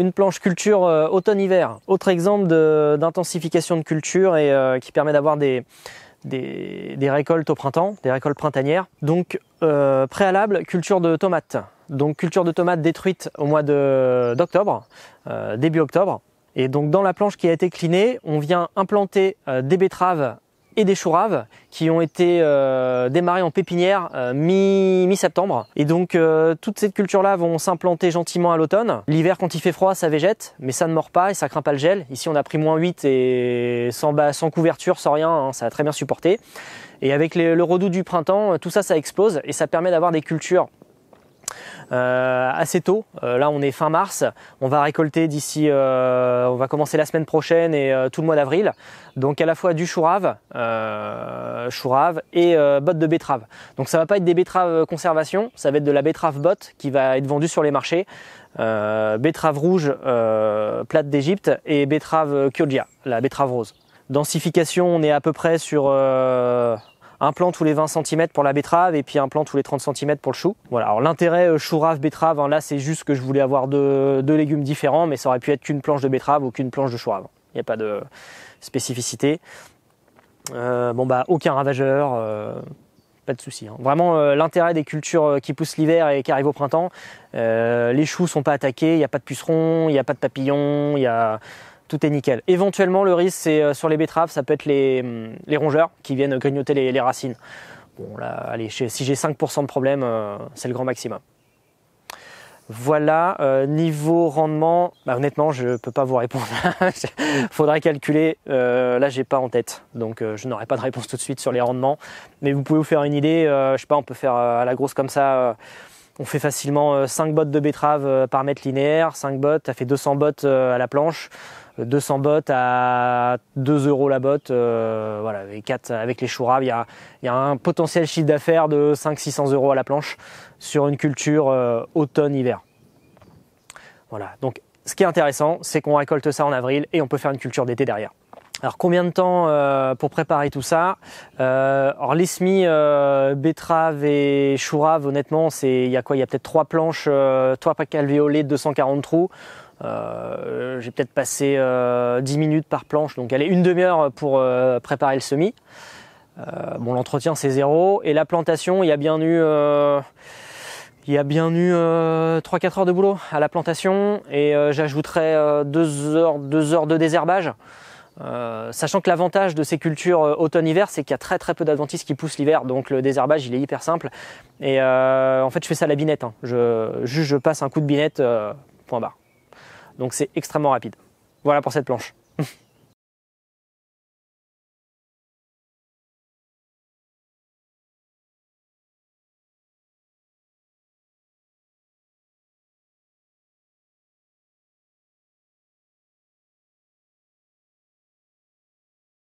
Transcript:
Une planche culture euh, automne-hiver, autre exemple d'intensification de, culture et euh, qui permet d'avoir des, des, récoltes au printemps, des récoltes printanières. Donc euh, préalable, culture de tomates. Donc culture de tomates détruite au mois d'octobre, début octobre. Et donc dans la planche qui a été clinée, on vient implanter des betteraves et des chouraves qui ont été euh, démarrés en pépinière euh, mi-septembre. et donc euh, toutes ces cultures là vont s'implanter gentiment à l'automne. L'hiver quand il fait froid ça végète, mais ça ne mord pas et ça craint pas le gel. Ici on a pris moins 8 et sans, sans couverture, sans rien, hein, ça a très bien supporté. Et avec le redout du printemps, tout ça ça explose et ça permet d'avoir des cultures euh, assez tôt. Euh, là, on est fin mars. On va récolter d'ici, euh, on va commencer la semaine prochaine et tout le mois d'avril. Donc à la fois du chourave, chourave et bottes de betterave. Donc ça va pas être des betteraves conservation, ça va être de la betterave botte qui va être vendue sur les marchés. betterave rouge plate d'Égypte et betterave Kyogia, la betterave rose. Densification, on est à peu près sur un plant tous les 20 cm pour la betterave et puis un plant tous les 30 cm pour le chou. Voilà, alors l'intérêt euh, chou rave betterave, hein, là c'est juste que je voulais avoir deux, légumes différents, mais ça aurait pu être qu'une planche de betterave ou qu'une planche de chou rave. Il n'y a pas de spécificité. Euh, bon bah aucun ravageur, euh, pas de souci. Hein. Vraiment l'intérêt des cultures qui poussent l'hiver et qui arrivent au printemps, les choux sont pas attaqués, il n'y a pas de pucerons, il n'y a pas de papillons, il y a tout est nickel. Éventuellement, le risque, c'est euh, sur les betteraves, ça peut être les, hum, rongeurs qui viennent grignoter les, racines. Bon, là, allez, si j'ai 5% de problème, euh, c'est le grand maximum. Voilà, euh, niveau rendement, bah, honnêtement, je ne peux pas vous répondre. Faudrait calculer. Là, là, j'ai pas en tête, donc je n'aurai pas de réponse tout de suite sur les rendements. Mais vous pouvez vous faire une idée. je sais pas, on peut faire à la grosse comme ça. On fait facilement 5 euh, bottes de betterave euh, par mètre linéaire, 5 bottes, ça fait 200 bottes euh, à la planche, 200 bottes à 2 euros la botte, voilà, et 4 avec les chouraves, il y a, un potentiel chiffre d'affaires de 5 600 euros à la planche sur une culture automne-hiver. Voilà, donc ce qui est intéressant, c'est qu'on récolte ça en avril et on peut faire une culture d'été derrière. Alors combien de temps euh, pour préparer tout ça euh, Alors semis euh, betterave et chourave, honnêtement, c'est il y a quoi Il y a peut-être trois planches, euh, trois packs alvéolés de 240 trous. Euh, j'ai peut-être passé 10 minutes par planche, donc allez une demi-heure pour préparer le semis. bon, l'entretien c'est zéro et la plantation, il y a bien eu il y a bien eu euh, 3-4 heures de boulot à la plantation et j'ajouterai heures, 2 heures de désherbage. Euh, sachant que l'avantage de ces cultures euh, automne-hiver, c'est qu'il y a très très peu d'adventices qui poussent l'hiver, donc le désherbage il est hyper simple. Et euh, en fait, je fais ça à la binette. Hein. Je, juste, je passe un coup de binette, point barre. Donc c'est extrêmement rapide. Voilà pour cette planche.